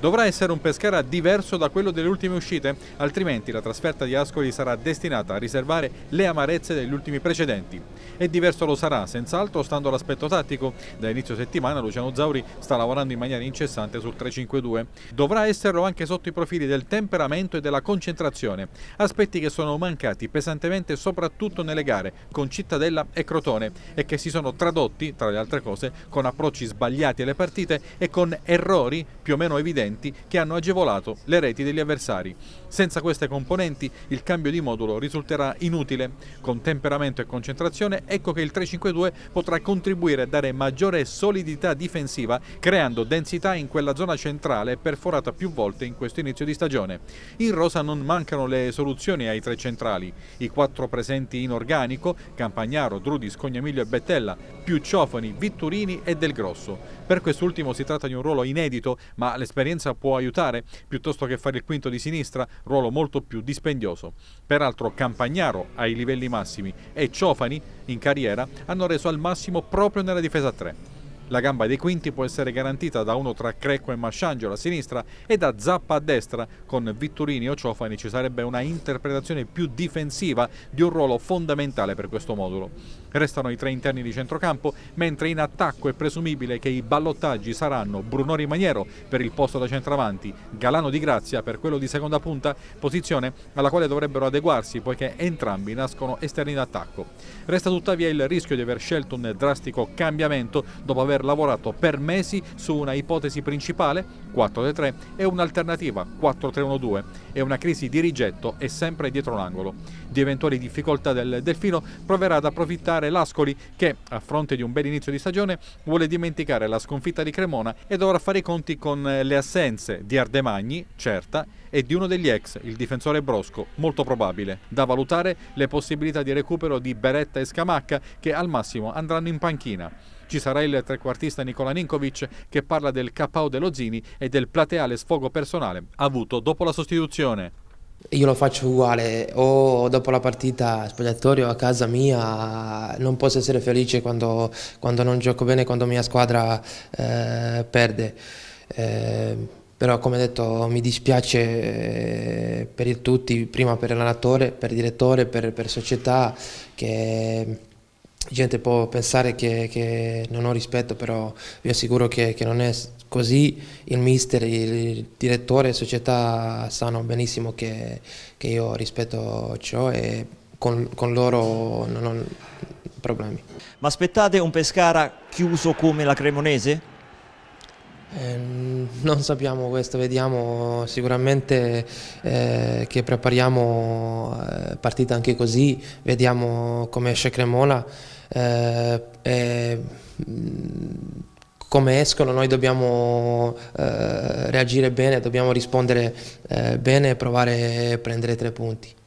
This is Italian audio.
dovrà essere un Pescara diverso da quello delle ultime uscite, altrimenti la trasferta di Ascoli sarà destinata a riservare le amarezze degli ultimi precedenti. E diverso lo sarà, senz'altro, stando all'aspetto tattico. Da inizio settimana Luciano Zauri sta lavorando in maniera incessante sul 3-5-2. Dovrà esserlo anche sotto i profili del temperamento e della concentrazione, aspetti che sono mancati pesantemente soprattutto nelle gare con Cittadella e Crotone e che si sono tradotti, tra le altre cose, con approcci sbagliati alle partite e con errori più o meno evidenti componenti che hanno agevolato le reti degli avversari. Senza queste componenti il cambio di modulo risulterà inutile. Con temperamento e concentrazione ecco che il 352 potrà contribuire a dare maggiore solidità difensiva creando densità in quella zona centrale perforata più volte in questo inizio di stagione. In rosa non mancano le soluzioni ai tre centrali. I quattro presenti in organico, Campagnaro, Drudi, Scognamiglio e Bettella, più Ciofani, Vitturini e Del Grosso. Per quest'ultimo si tratta di un ruolo inedito, ma l'esperienza esperienza può aiutare piuttosto che fare il quinto di sinistra, ruolo molto più dispendioso. Peraltro Campagnaro ai livelli massimi e Ciofani in carriera hanno reso al massimo proprio nella difesa 3. La gamba dei quinti può essere garantita da uno tra Crecco e Masciangio alla sinistra e da Zappa a destra. Con Vitturini o Ciofani ci sarebbe una interpretazione più difensiva di un ruolo fondamentale per questo modulo. Restano i tre interni di centrocampo, mentre in attacco è presumibile che i ballottaggi saranno Bruno Rimaniero per il posto da centravanti, Galano di Grazia per quello di seconda punta, posizione alla quale dovrebbero adeguarsi poiché entrambi nascono esterni d'attacco. Resta tuttavia il rischio di aver scelto un drastico cambiamento dopo aver aver lavorato per mesi su una ipotesi principale, 4-3, e un'alternativa, 4-3-1-2, e una crisi di rigetto è sempre dietro l'angolo. Di eventuali difficoltà del Delfino proverà ad approfittare l'Ascoli che, a fronte di un bel inizio di stagione, vuole dimenticare la sconfitta di Cremona e dovrà fare i conti con eh, le assenze di Ardemagni, certa, e di uno degli ex, il difensore Brosco, molto probabile. Da valutare le possibilità di recupero di Beretta e Scamacca che al massimo andranno in panchina. Ci sarà il trequartista Nicola Ninkovic che parla del KO dello Zini e del plateale sfogo personale avuto dopo la sostituzione. Io lo faccio uguale, o dopo la partita spogliatorio a casa mia non posso essere felice quando, quando non gioco bene, quando mia squadra eh, perde. Eh, però come detto mi dispiace eh, per tutti, prima per l'allenatore, per il direttore, per, per società che gente può pensare che, che, non ho rispetto, però vi assicuro che, che, non è così. Il mister, il direttore, la società sanno benissimo che, che io rispetto ciò e con, con loro non ho problemi. Ma aspettate un Pescara chiuso come la Cremonese? Eh, non sappiamo questo, vediamo sicuramente eh, che prepariamo eh, partita anche così, vediamo come esce Cremola eh, e mm, come escono, noi dobbiamo reagire bene, dobbiamo rispondere bene e provare a prendere tre punti.